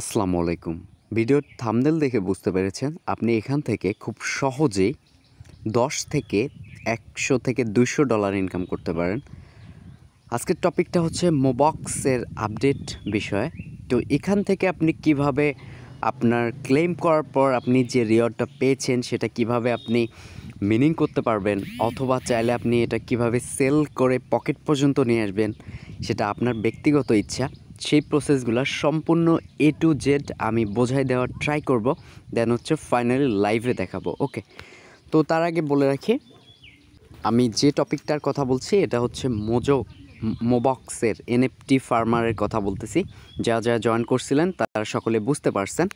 আসসালামু আলাইকুম ভিডিওর থামনেল দেখে বুঝতে পেরেছেন আপনি এখান থেকে খুব সহজেই 10 থেকে একশো থেকে দুশো ডলার ইনকাম করতে পারেন আজকের টপিকটা হচ্ছে মোবক্সের আপডেট বিষয় তো এখান থেকে আপনি কিভাবে আপনার ক্লেম করার পর আপনি যে রিওয়ার্ডটা পেয়েছেন সেটা কিভাবে আপনি মিনিং করতে পারবেন অথবা চাইলে আপনি এটা কিভাবে সেল করে পকেট পর্যন্ত নিয়ে আসবেন সেটা আপনার ব্যক্তিগত ইচ্ছা সেই প্রসেসগুলো সম্পূর্ণ এ টু জেড আমি বোঝাই দেওয়ার ট্রাই করব দেন হচ্ছে ফাইনালি লাইভে দেখাবো ওকে তো তার আগে বলে রাখি আমি যে টপিকটার কথা বলছি এটা হচ্ছে মোজো মোবক্সের এনএফটি ফার্মারের কথা বলতেছি যা যা জয়েন করছিলেন তারা সকলে বুঝতে পারছেন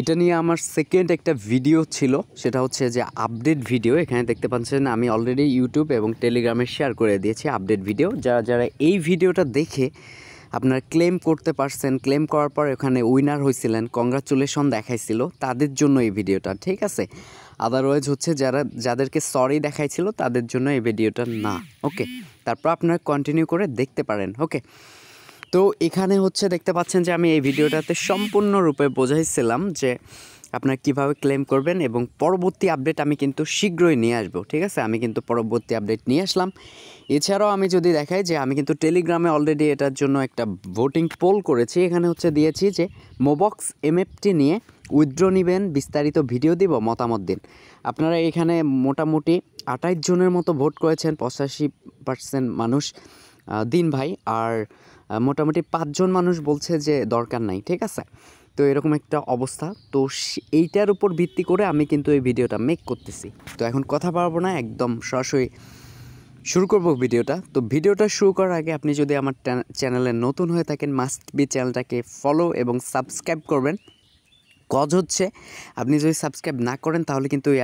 এটা নিয়ে আমার সেকেন্ড একটা ভিডিও ছিল সেটা হচ্ছে যে আপডেট ভিডিও এখানে দেখতে পাচ্ছেন আমি অলরেডি ইউটিউব এবং টেলিগ্রামে শেয়ার করে দিয়েছি আপডেট ভিডিও যারা যারা এই ভিডিওটা দেখে আপনার ক্লেম করতে পারছেন ক্লেম করার পর ওখানে উইনার হয়েছিলেন কংগ্রাচুলেশন দেখাইছিল তাদের জন্য এই ভিডিওটা ঠিক আছে আদারওয়াইজ হচ্ছে যারা যাদেরকে সরি দেখাইছিল তাদের জন্য এই ভিডিওটা না ওকে তারপর আপনারা কন্টিনিউ করে দেখতে পারেন ওকে তো এখানে হচ্ছে দেখতে পাচ্ছেন যে আমি এই ভিডিওটাতে সম্পূর্ণরূপে বোঝাইছিলাম যে আপনারা কিভাবে ক্লেম করবেন এবং পরবর্তী আপডেট আমি কিন্তু শীঘ্রই নিয়ে আসবো ঠিক আছে আমি কিন্তু পরবর্তী আপডেট নিয়ে আসলাম এছাড়াও আমি যদি দেখাই যে আমি কিন্তু টেলিগ্রামে অলরেডি এটার জন্য একটা ভোটিং পোল করেছি এখানে হচ্ছে দিয়েছি যে মোবক্স এমএফটি নিয়ে উইথড্র নেবেন বিস্তারিত ভিডিও দিব মতামত দিন আপনারা এখানে মোটামুটি আঠাইশ জনের মতো ভোট করেছেন পঁচাশি পার্সেন্ট মানুষ দিন ভাই আর মোটামুটি পাঁচজন মানুষ বলছে যে দরকার নাই ঠিক আছে তো এরকম একটা অবস্থা তো এইটার উপর ভিত্তি করে আমি কিন্তু এই ভিডিওটা মেক করতেছি তো এখন কথা পারবো না একদম সরাসরি শুরু করব ভিডিওটা তো ভিডিওটা শুরু করার আগে আপনি যদি আমার চ্যানেলে নতুন হয়ে থাকেন মাস্ট বি চ্যানেলটাকে ফলো এবং সাবস্ক্রাইব করবেন কজ হচ্ছে আপনি যদি সাবস্ক্রাইব না করেন তাহলে কিন্তু এই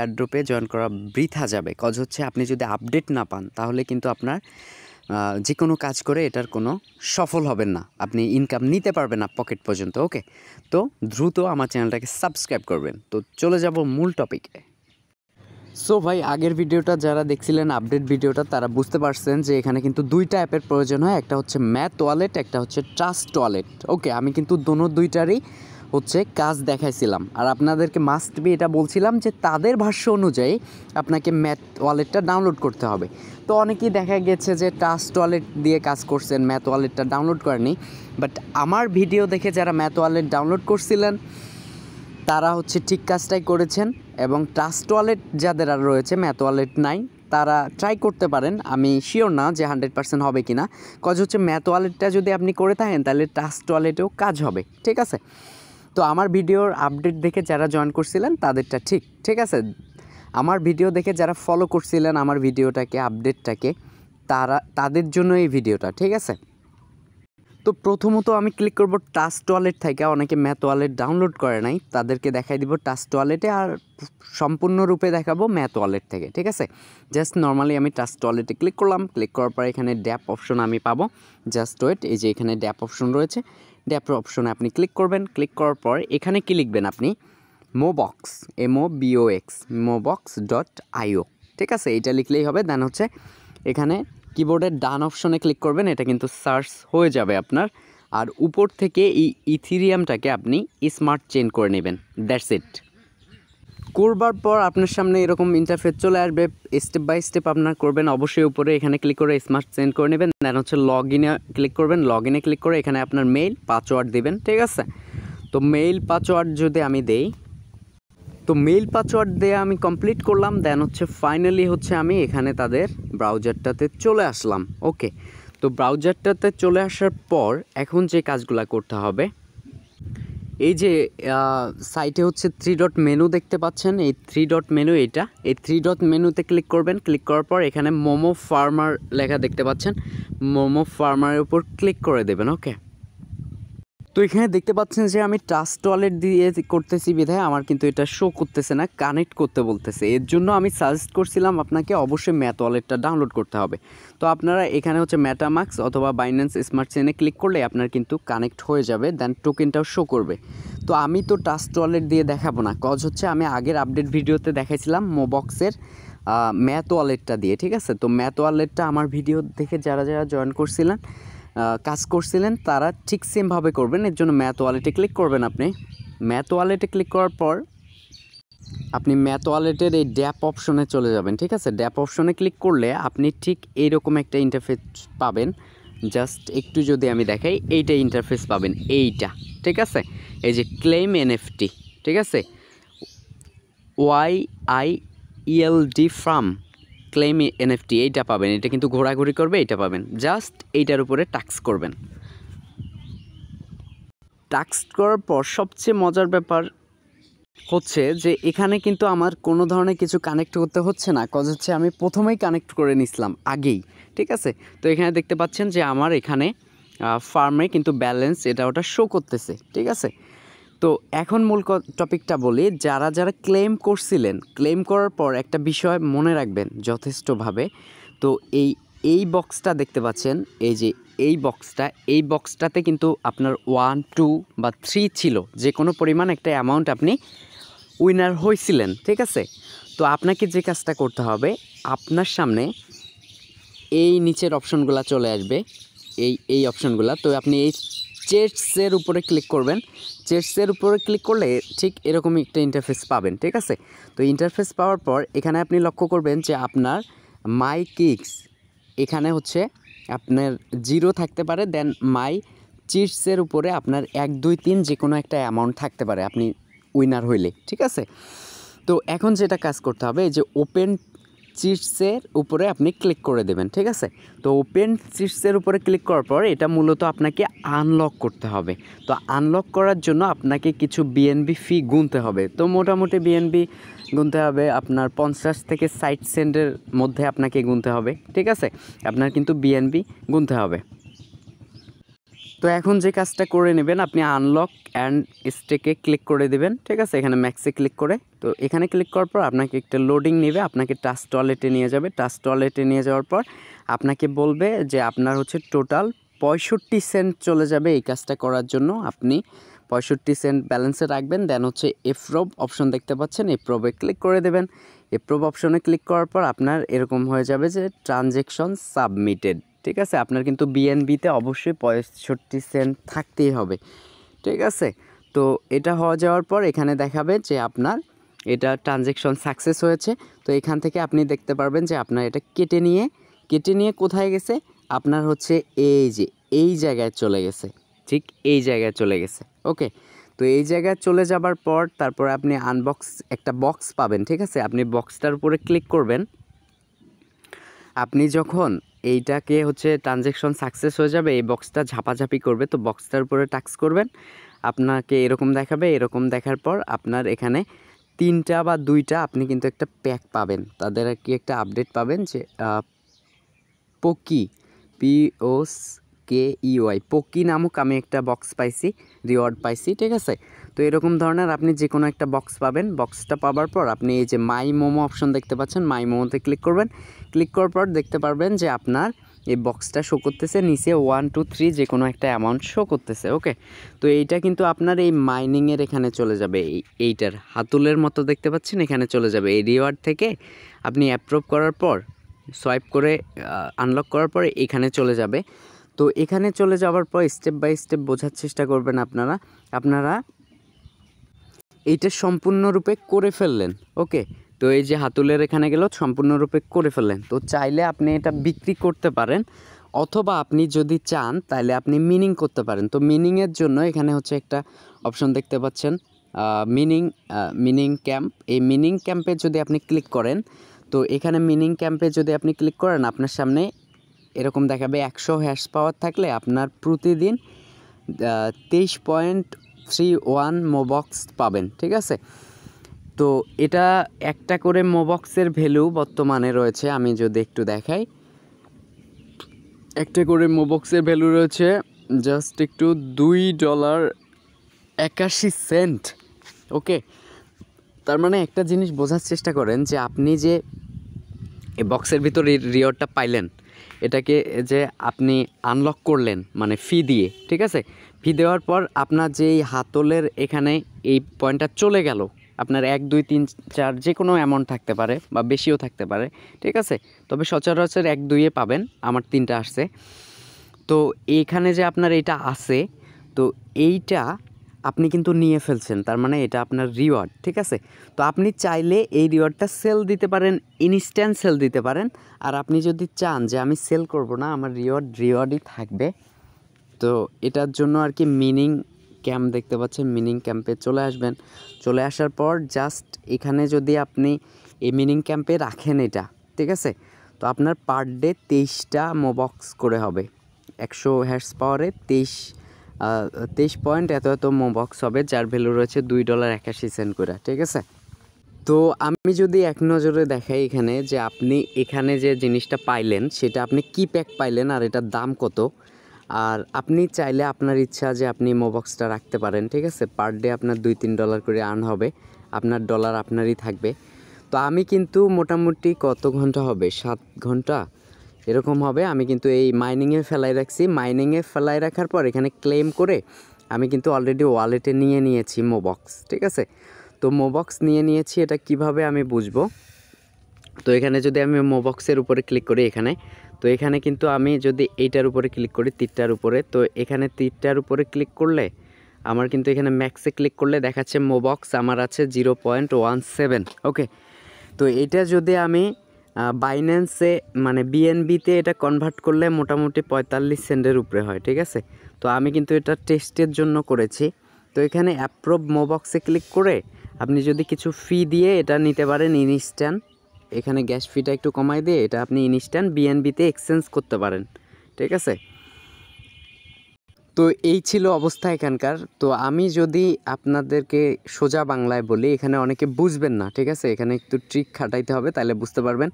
জয়েন করা বৃথা যাবে কজ হচ্ছে আপনি যদি আপডেট না পান তাহলে কিন্তু আপনার যে কোনো কাজ করে এটার কোনো সফল হবেন না আপনি ইনকাম নিতে পারবেন না পকেট পর্যন্ত ওকে তো দ্রুত আমার চ্যানেলটাকে সাবস্ক্রাইব করবেন তো চলে যাব মূল টপিকে সো ভাই আগের ভিডিওটা যারা দেখছিলেন আপডেট ভিডিওটা তারা বুঝতে পারছেন যে এখানে কিন্তু দুইটা অ্যাপের প্রয়োজন হয় একটা হচ্ছে ম্যাথ ওয়ালেট একটা হচ্ছে ট্রাস্ট ওয়ালেট ওকে আমি কিন্তু দোনো দুইটারই হচ্ছে কাজ দেখাইছিলাম আর আপনাদেরকে মাস্ট বি এটা বলছিলাম যে তাদের ভাষ্য অনুযায়ী আপনাকে ম্যাথ ওয়ালেটটা ডাউনলোড করতে হবে তো অনেকেই দেখা গেছে যে টাস্ট ওয়ালেট দিয়ে কাজ করছেন ম্যাথ ওয়ালেটটা ডাউনলোড করেনি বাট আমার ভিডিও দেখে যারা ম্যাথ ওয়ালেট ডাউনলোড করছিলেন তারা হচ্ছে ঠিক কাজটাই করেছেন এবং ট্রাস্ট ওয়ালেট যাদের আর রয়েছে ম্যাথ ওয়ালেট নাই তারা ট্রাই করতে পারেন আমি শিওর না যে হান্ড্রেড পার্সেন্ট হবে কি না কজ হচ্ছে ম্যাথ ওয়ালেটটা যদি আপনি করে থাকেন তাহলে ট্রাস্ট ওয়ালেটেও কাজ হবে ঠিক আছে তো আমার ভিডিওর আপডেট দেখে যারা জয়েন করছিলেন তাদেরটা ঠিক ঠিক আছে আমার ভিডিও দেখে যারা ফলো করছিলেন আমার ভিডিওটাকে আপডেটটাকে তারা তাদের জন্য এই ভিডিওটা ঠিক আছে তো প্রথমত আমি ক্লিক করব টাচ ওয়ালেট থেকে অনেকে ম্যাথ ওয়ালেট ডাউনলোড করে নাই তাদেরকে দেখাই দিব টাচ টয়লেটে আর সম্পূর্ণরূপে দেখাবো ম্যাথ ওয়ালেট থেকে ঠিক আছে জাস্ট নর্মালি আমি টাচ টয়লেটে ক্লিক করলাম ক্লিক করার পর এখানে ড্যাপ অপশন আমি পাবো জাস্ট ওয়েট এই যে এখানে ড্যাপ অপশন রয়েছে ড্যাপ অপশনে আপনি ক্লিক করবেন ক্লিক করার পর এখানে কি লিখবেন আপনি Mobox M O B O X Mobox dot I O ঠিক আছে এটা লিখলেই হবে দেন হচ্ছে এখানে কিবোর্ডের ডান অপশনে ক্লিক করবেন এটা কিন্তু সার্চ হয়ে যাবে আপনার আর উপর থেকে এই ইথিরিয়ামটাকে আপনি স্মার্ট চেন করে নেবেন দ্যাটস ইট করবার পর আপনার সামনে এরকম ইন্টারফেস চলে আসবে স্টেপ বাই স্টেপ আপনার করবেন অবশ্যই উপরে এখানে ক্লিক করে স্মার্ট চেঞ্জ করে নেবেন দেন হচ্ছে লগ ইনে ক্লিক করবেন লগ ইনে ক্লিক করে এখানে আপনার মেইল পাসওয়ার্ড দেবেন ঠিক আছে তো মেইল পাসওয়ার্ড যদি আমি দেই তো মেইল পাসওয়ার্ড দিয়ে আমি কমপ্লিট করলাম দেন হচ্ছে ফাইনালি হচ্ছে আমি এখানে তাদের ব্রাউজারটাতে চলে আসলাম ওকে তো ব্রাউজারটাতে চলে আসার পর এখন যে কাজগুলা করতে হবে এই যে সাইটে হচ্ছে থ্রি ডট মেনু দেখতে পাচ্ছেন এই থ্রি ডট মেনু এটা এই থ্রি ডট মেনুতে ক্লিক করবেন ক্লিক করার পর এখানে মোমো ফার্মার লেখা দেখতে পাচ্ছেন মোমো ফার্মারের উপর ক্লিক করে দেবেন ওকে তো এখানে দেখতে পাচ্ছেন যে আমি টাচ টয়লেট দিয়ে করতেছি বিধায় আমার কিন্তু এটা শো করতেছে না কানেক্ট করতে বলতেছে এর জন্য আমি সাজেস্ট করছিলাম আপনাকে অবশ্যই ম্যাথ ওয়ালেটটা ডাউনলোড করতে হবে তো আপনারা এখানে হচ্ছে ম্যাটামাক্স অথবা বাইন্যান্স স্মার্ট চেনে ক্লিক করলে আপনার কিন্তু কানেক্ট হয়ে যাবে দেন টোকেনটাও শো করবে তো আমি তো টাচ টয়লেট দিয়ে দেখাবো না কজ হচ্ছে আমি আগের আপডেট ভিডিওতে দেখাইছিলাম মোবক্সের ম্যাথ ওয়ালেটটা দিয়ে ঠিক আছে তো ম্যাথ ওয়ালেটটা আমার ভিডিও দেখে যারা যারা জয়েন করছিলেন কাজ করছিলেন তারা ঠিক সেমভাবে করবেন এর জন্য ম্যাথ ওয়ালেটে ক্লিক করবেন আপনি ম্যাথ ওয়ালেটে ক্লিক করার পর আপনি ম্যাথ ওয়ালেটের এই ড্যাপ অপশনে চলে যাবেন ঠিক আছে ড্যাপ অপশনে ক্লিক করলে আপনি ঠিক এইরকম একটা ইন্টারফেস পাবেন জাস্ট একটু যদি আমি দেখাই এইটা ইন্টারফেস পাবেন এইটা ঠিক আছে এই যে ক্লেম এনএফটি ঠিক আছে Y I E L D farm claim NFT এইটা পাবেন এটা কিন্তু ঘোরাঘুরি করবে এইটা পাবেন জাস্ট এইটার উপরে টাক্স করবেন টাক্স করার পর সবচেয়ে মজার ব্যাপার হচ্ছে যে এখানে কিন্তু আমার কোনো ধরনের কিছু কানেক্ট করতে হচ্ছে না কজ হচ্ছে আমি প্রথমেই কানেক্ট করে নিছিলাম আগেই ঠিক আছে তো এখানে দেখতে পাচ্ছেন যে আমার এখানে ফার্মে কিন্তু ব্যালেন্স এটা ওটা শো করতেছে ঠিক আছে তো এখন মূল টপিকটা বলি যারা যারা ক্লেম করছিলেন ক্লেম করার পর একটা বিষয় মনে রাখবেন যথেষ্টভাবে তো এই এই বক্সটা দেখতে পাচ্ছেন এই যে এই বক্সটা এই বক্সটাতে কিন্তু আপনার ওয়ান টু বা থ্রি ছিল যে কোনো পরিমাণ একটা অ্যামাউন্ট আপনি উইনার হয়েছিলেন ঠিক আছে তো আপনাকে যে কাজটা করতে হবে আপনার সামনে এই নিচের অপশনগুলো চলে আসবে এই এই অপশনগুলো তো আপনি এই চেটসের উপরে ক্লিক করবেন চেটসের উপরে ক্লিক করলে ঠিক এরকমই একটা ইন্টারফেস পাবেন ঠিক আছে তো ইন্টারফেস পাওয়ার পর এখানে আপনি লক্ষ্য করবেন যে আপনার মাই কিক্স এখানে হচ্ছে আপনার জিরো থাকতে পারে দেন মাই চিটসের উপরে আপনার এক দুই তিন যে কোনো একটা অ্যামাউন্ট থাকতে পারে আপনি উইনার হইলে ঠিক আছে তো এখন যেটা কাজ করতে হবে যে ওপেন চিটসের উপরে আপনি ক্লিক করে দেবেন ঠিক আছে তো ওপেন চিটসের উপরে ক্লিক করার পর এটা মূলত আপনাকে আনলক করতে হবে তো আনলক করার জন্য আপনাকে কিছু বিএনবি ফি গুনতে হবে তো মোটামুটি বিএনবি গুনতে হবে আপনার পঞ্চাশ থেকে ষাট সেন্টের মধ্যে আপনাকে গুনতে হবে ঠিক আছে আপনার কিন্তু বিএনবি গুনতে হবে তো এখন যে কাজটা করে নেবেন আপনি আনলক অ্যান্ড স্টেকে ক্লিক করে দেবেন ঠিক আছে এখানে ম্যাক্সে ক্লিক করে তো এখানে ক্লিক করার পর আপনাকে একটা লোডিং নেবে আপনাকে টাচ টয়লেটে নিয়ে যাবে টাচ টয়লেটে নিয়ে যাওয়ার পর আপনাকে বলবে যে আপনার হচ্ছে টোটাল পঁয়ষট্টি সেন্ট চলে যাবে এই কাজটা করার জন্য আপনি পঁয়ষট্টি সেন্ট ব্যালেন্সে রাখবেন দেন হচ্ছে এফ্রোব অপশন দেখতে পাচ্ছেন এফ্রোবে ক্লিক করে দেবেন এফ্রোব অপশনে ক্লিক করার পর আপনার এরকম হয়ে যাবে যে ট্রানজেকশন সাবমিটেড ঠিক আছে আপনার কিন্তু বিএনবিতে অবশ্যই পঁয়ষট্টি সেন্ট থাকতেই হবে ঠিক আছে তো এটা হওয়া যাওয়ার পর এখানে দেখাবে যে আপনার এটা ট্রানজেকশন সাকসেস হয়েছে তো এখান থেকে আপনি দেখতে পারবেন যে আপনার এটা কেটে নিয়ে কেটে নিয়ে কোথায় গেছে আপনার হচ্ছে এই যে এই জায়গায় চলে গেছে ঠিক এই জায়গায় চলে গেছে ওকে তো এই জায়গায় চলে যাবার পর তারপর আপনি আনবক্স একটা বক্স পাবেন ঠিক আছে আপনি বক্সটার উপরে ক্লিক করবেন আপনি যখন এইটাকে হচ্ছে ট্রানজ্যাকশন সাকসেস হয়ে যাবে এই বক্সটা ঝাপাঝাপি করবে তো বক্সটার উপরে টাক্স করবেন আপনাকে এরকম দেখাবে এরকম দেখার পর আপনার এখানে তিনটা বা দুইটা আপনি কিন্তু একটা প্যাক পাবেন তাদের আর কি একটা আপডেট পাবেন যে পকি পিওস কে ইউআই পকি নামক আমি একটা বক্স পাইছি রিওয়ার্ড পাইছি ঠিক আছে তো এরকম ধরনের আপনি যে কোনো একটা বক্স পাবেন বক্সটা পাওয়ার পর আপনি এই যে মাই মোমো অপশন দেখতে পাচ্ছেন মাই মোমোতে ক্লিক করবেন ক্লিক করার পর দেখতে পারবেন যে আপনার এই বক্সটা শো করতেছে নিচে ওয়ান টু থ্রি যে কোনো একটা অ্যামাউন্ট শো করতেছে ওকে তো এইটা কিন্তু আপনার এই মাইনিংয়ের এখানে চলে যাবে এই এইটার হাতুলের মতো দেখতে পাচ্ছেন এখানে চলে যাবে এই রিওয়ার্ড থেকে আপনি অ্যাপ্রুভ করার পর সোয়াইপ করে আনলক করার পর এখানে চলে যাবে তো এখানে চলে যাওয়ার পর স্টেপ বাই স্টেপ বোঝার চেষ্টা করবেন আপনারা আপনারা এইটা সম্পূর্ণরূপে করে ফেললেন ওকে তো এই যে হাতুলের এখানে গেল সম্পূর্ণরূপে করে ফেললেন তো চাইলে আপনি এটা বিক্রি করতে পারেন অথবা আপনি যদি চান তাহলে আপনি মিনিং করতে পারেন তো মিনিংয়ের জন্য এখানে হচ্ছে একটা অপশন দেখতে পাচ্ছেন মিনিং মিনিং ক্যাম্প এই মিনিং ক্যাম্পে যদি আপনি ক্লিক করেন তো এখানে মিনিং ক্যাম্পে যদি আপনি ক্লিক করেন আপনার সামনে এরকম দেখাবে একশো হ্যাশ পাওয়ার থাকলে আপনার প্রতিদিন তেইশ পয়েন্ট থ্রি ওয়ান মোবক্স পাবেন ঠিক আছে তো এটা একটা করে মোবক্সের ভ্যালু বর্তমানে রয়েছে আমি যদি একটু দেখাই একটা করে মোবক্সের ভ্যালু রয়েছে জাস্ট একটু দুই ডলার একাশি সেন্ট ওকে তার মানে একটা জিনিস বোঝার চেষ্টা করেন যে আপনি যে বক্সের ভিতর রিওয়ার্ডটা পাইলেন এটাকে যে আপনি আনলক করলেন মানে ফি দিয়ে ঠিক আছে ফি দেওয়ার পর আপনার যে এই হাতলের এখানে এই পয়েন্টটা চলে গেল আপনার এক দুই তিন চার যে কোনো অ্যামাউন্ট থাকতে পারে বা বেশিও থাকতে পারে ঠিক আছে তবে সচরাচর এক দুইয়ে পাবেন আমার তিনটা আসছে তো এখানে যে আপনার এটা আছে তো এইটা আপনি কিন্তু নিয়ে ফেলছেন তার মানে এটা আপনার রিওয়ার্ড ঠিক আছে তো আপনি চাইলে এই রিওয়ার্ডটা সেল দিতে পারেন ইনস্ট্যান্ট সেল দিতে পারেন আর আপনি যদি চান যে আমি সেল করব না আমার রিওয়ার্ড রিওয়ার্ডই থাকবে তো এটার জন্য আর কি মিনিং ক্যাম্প দেখতে পাচ্ছেন মিনিং ক্যাম্পে চলে আসবেন চলে আসার পর জাস্ট এখানে যদি আপনি এই মিনিং ক্যাম্পে রাখেন এটা ঠিক আছে তো আপনার পার ডে তেইশটা মোবক্স করে হবে একশো হ্যাশ পাওয়ারে তেইশ তেইশ পয়েন্ট এত এত মোবক্স হবে যার ভ্যালু রয়েছে দুই ডলার একাশি সেন্ট করে ঠিক আছে তো আমি যদি এক নজরে দেখাই এখানে যে আপনি এখানে যে জিনিসটা পাইলেন সেটা আপনি কি প্যাক পাইলেন আর এটার দাম কত আর আপনি চাইলে আপনার ইচ্ছা যে আপনি মোবক্সটা রাখতে পারেন ঠিক আছে পার ডে আপনার দুই তিন ডলার করে আর্ন হবে আপনার ডলার আপনারই থাকবে তো আমি কিন্তু মোটামুটি কত ঘন্টা হবে সাত ঘন্টা এরকম হবে আমি কিন্তু এই মাইনিংয়ে ফেলাই রাখছি মাইনিংয়ে ফেলাই রাখার পর এখানে ক্লেম করে আমি কিন্তু অলরেডি ওয়ালেটে নিয়ে নিয়েছি মোবক্স ঠিক আছে তো মোবক্স নিয়ে নিয়েছি এটা কিভাবে আমি বুঝবো তো এখানে যদি আমি মোবক্সের উপরে ক্লিক করি এখানে তো এখানে কিন্তু আমি যদি এইটার উপরে ক্লিক করি তিরটার উপরে তো এখানে তিরটার উপরে ক্লিক করলে আমার কিন্তু এখানে ম্যাক্সে ক্লিক করলে দেখাচ্ছে মোবক্স আমার আছে zero point one seven okay তো এটা যদি আমি বাইন্যান্সে মানে বিএনবিতে এটা কনভার্ট করলে মোটামুটি পঁয়তাল্লিশ সেন্টের উপরে হয় ঠিক আছে তো আমি কিন্তু এটা টেস্টের জন্য করেছি তো এখানে অ্যাপ্রোভ মোবক্সে ক্লিক করে আপনি যদি কিছু ফি দিয়ে এটা নিতে পারেন ইনস্ট্যান্ট এখানে গ্যাস ফিটা একটু কমাই দিয়ে এটা আপনি ইনস্ট্যান্ট বিএনবিতে এক্সচেঞ্জ করতে পারেন ঠিক আছে তো এই ছিল অবস্থা এখানকার তো আমি যদি আপনাদেরকে সোজা বাংলায় বলি এখানে অনেকে বুঝবেন না ঠিক আছে এখানে একটু ট্রিক খাটাইতে হবে তাহলে বুঝতে পারবেন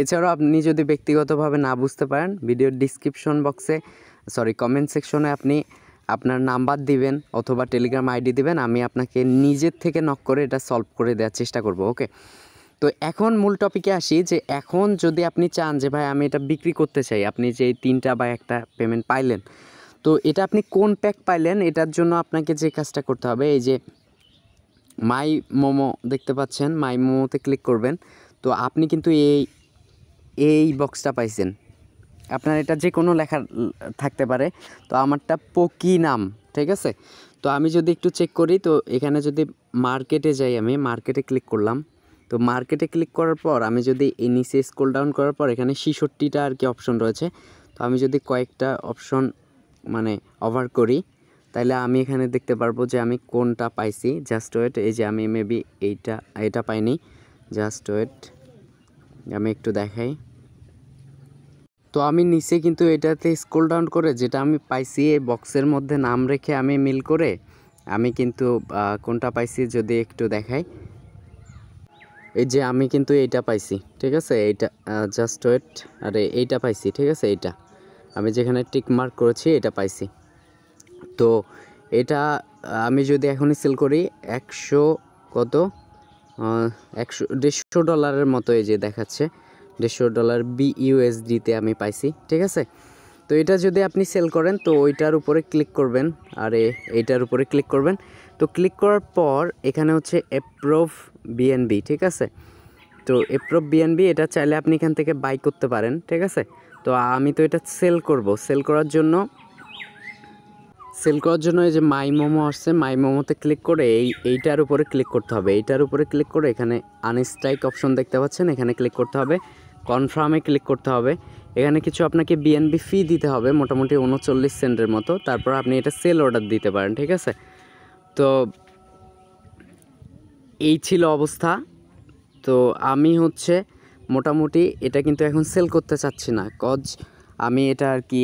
এছাড়াও আপনি যদি ব্যক্তিগতভাবে না বুঝতে পারেন ভিডিওর ডিসক্রিপশন বক্সে সরি কমেন্ট সেকশনে আপনি আপনার নাম্বার দিবেন অথবা টেলিগ্রাম আইডি দিবেন আমি আপনাকে নিজের থেকে নক করে এটা সলভ করে দেওয়ার চেষ্টা করব ওকে তো এখন মূল টপিকে আসি যে এখন যদি আপনি চান যে ভাই আমি এটা বিক্রি করতে চাই আপনি যে তিনটা বা একটা পেমেন্ট পাইলেন তো এটা আপনি কোন প্যাক পাইলেন এটার জন্য আপনাকে যে কাজটা করতে হবে এই যে মাই মোমো দেখতে পাচ্ছেন মাই মোমোতে ক্লিক করবেন তো আপনি কিন্তু এই এই বক্সটা পাইছেন আপনার এটা যে কোনো লেখা থাকতে পারে তো আমারটা পকি নাম ঠিক আছে তো আমি যদি একটু চেক করি তো এখানে যদি মার্কেটে যাই আমি মার্কেটে ক্লিক করলাম তো মার্কেটে ক্লিক করার পর আমি যদি এই নিচে স্কোল ডাউন করার পর এখানে ছিষট্টিটা আর কি অপশন রয়েছে তো আমি যদি কয়েকটা অপশন মানে ওভার করি তাহলে আমি এখানে দেখতে পারবো যে আমি কোনটা পাইছি জাস্ট ওয়েট এই যে আমি মেবি এইটা এটা পাইনি জাস্ট ওয়েট আমি একটু দেখাই তো আমি নিচে কিন্তু এটাতে স্কোল ডাউন করে যেটা আমি পাইছি এই বক্সের মধ্যে নাম রেখে আমি মিল করে আমি কিন্তু কোনটা পাইছি যদি একটু দেখাই এই যে আমি কিন্তু এইটা পাইছি ঠিক আছে এইটা জাস্ট ওয়েট আরে এইটা পাইছি ঠিক আছে এইটা আমি যেখানে টিক মার্ক করেছি এটা পাইছি তো এটা আমি যদি এখনই সেল করি একশো কত একশো দেড়শো ডলারের মতো এই যে দেখাচ্ছে দেড়শো ডলার বিইউএসডিতে আমি পাইছি ঠিক আছে তো এটা যদি আপনি সেল করেন তো ওইটার উপরে ক্লিক করবেন আর এইটার উপরে ক্লিক করবেন তো ক্লিক করার পর এখানে হচ্ছে অ্যাপ্রুভ বিএনবি ঠিক আছে তো এপ্রোভ বিএনবি এটা চাইলে আপনি এখান থেকে বাই করতে পারেন ঠিক আছে তো আমি তো এটা সেল করব সেল করার জন্য সেল করার জন্য এই যে মাই মোমো আসছে মাই মোমোতে ক্লিক করে এই এইটার উপরে ক্লিক করতে হবে এইটার উপরে ক্লিক করে এখানে আনস্ট্রাইক অপশন দেখতে পাচ্ছেন এখানে ক্লিক করতে হবে কনফার্মে ক্লিক করতে হবে এখানে কিছু আপনাকে বিএনবি ফি দিতে হবে মোটামুটি উনচল্লিশ সেন্টের মতো তারপর আপনি এটা সেল অর্ডার দিতে পারেন ঠিক আছে তো এই ছিল অবস্থা তো আমি হচ্ছে মোটামুটি এটা কিন্তু এখন সেল করতে চাচ্ছি না কজ আমি এটা আর কি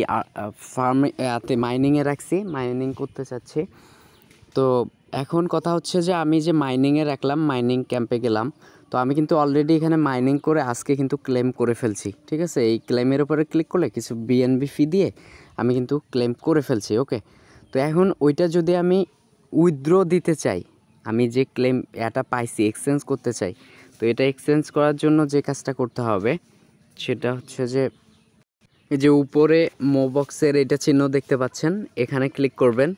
ফার্মে মাইনিংয়ে রাখছি মাইনিং করতে চাচ্ছি তো এখন কথা হচ্ছে যে আমি যে মাইনিংয়ে রাখলাম মাইনিং ক্যাম্পে গেলাম তো আমি কিন্তু অলরেডি এখানে মাইনিং করে আজকে কিন্তু ক্লেম করে ফেলছি ঠিক আছে এই ক্লেমের উপরে ক্লিক করলে কিছু বিএনবি ফি দিয়ে আমি কিন্তু ক্লেম করে ফেলছি ওকে তো এখন ওইটা যদি আমি উইথড্র দিতে চাই আমি যে ক্লেম এটা পাইছি এক্সচেঞ্জ করতে চাই তো এটা এক্সচেঞ্জ করার জন্য যে কাজটা করতে হবে সেটা হচ্ছে যে এই যে উপরে মোবক্সের এটা চিহ্ন দেখতে পাচ্ছেন এখানে ক্লিক করবেন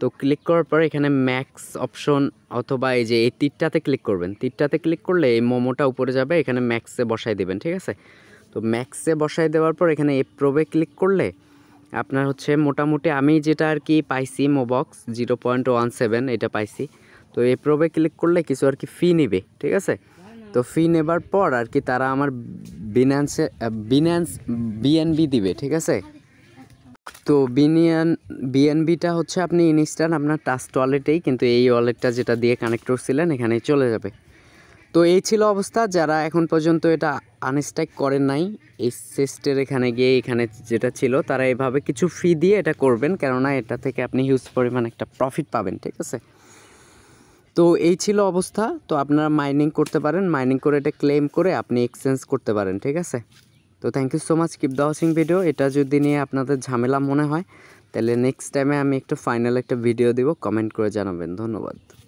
তো ক্লিক করার পর এখানে ম্যাক্স অপশন অথবা এই যে এই তিরটাতে ক্লিক করবেন তিরটাতে ক্লিক করলে এই মোমোটা উপরে যাবে এখানে ম্যাক্সে বসাই দেবেন ঠিক আছে তো ম্যাক্সে বসাই দেওয়ার পর এখানে এপ্রোভে ক্লিক করলে আপনার হচ্ছে মোটামুটি আমি যেটা আর কি পাইছি Mobox zero point one seven এটা পাইছি তো এ প্রোবে ক্লিক করলে কিছু আর কি ফি নেবে ঠিক আছে তো ফি নেবার পর আর কি তারা আমার বিনান্সে বিনান্স বিএনবি দিবে ঠিক আছে তো বিনিয়ান বিএনবিটা হচ্ছে আপনি ইনস্ট্যান্ট আপনার টাস্ট ওয়ালেটেই কিন্তু এই ওয়ালেটটা যেটা দিয়ে কানেক্ট করছিলেন এখানে চলে যাবে তো এই ছিল অবস্থা যারা এখন পর্যন্ত এটা আনস্ট্যাক করেন নাই এই সেস্টের এখানে গিয়ে এখানে যেটা ছিল তারা এভাবে কিছু ফি দিয়ে এটা করবেন কেননা এটা থেকে আপনি হিউজ পরিমাণ একটা প্রফিট পাবেন ঠিক আছে তো এই ছিল অবস্থা তো আপনারা মাইনিং করতে পারেন মাইনিং করে এটা ক্লেম করে আপনি এক্সচেঞ্জ করতে পারেন ঠিক আছে তো thank you so much keep the housing video এটা যদি নিয়ে আপনাদের ঝামেলা মনে হয় তাহলে নেক্সট টাইমে আমি একটু ফাইনাল একটা ভিডিও দিব কমেন্ট করে জানাবেন ধন্যবাদ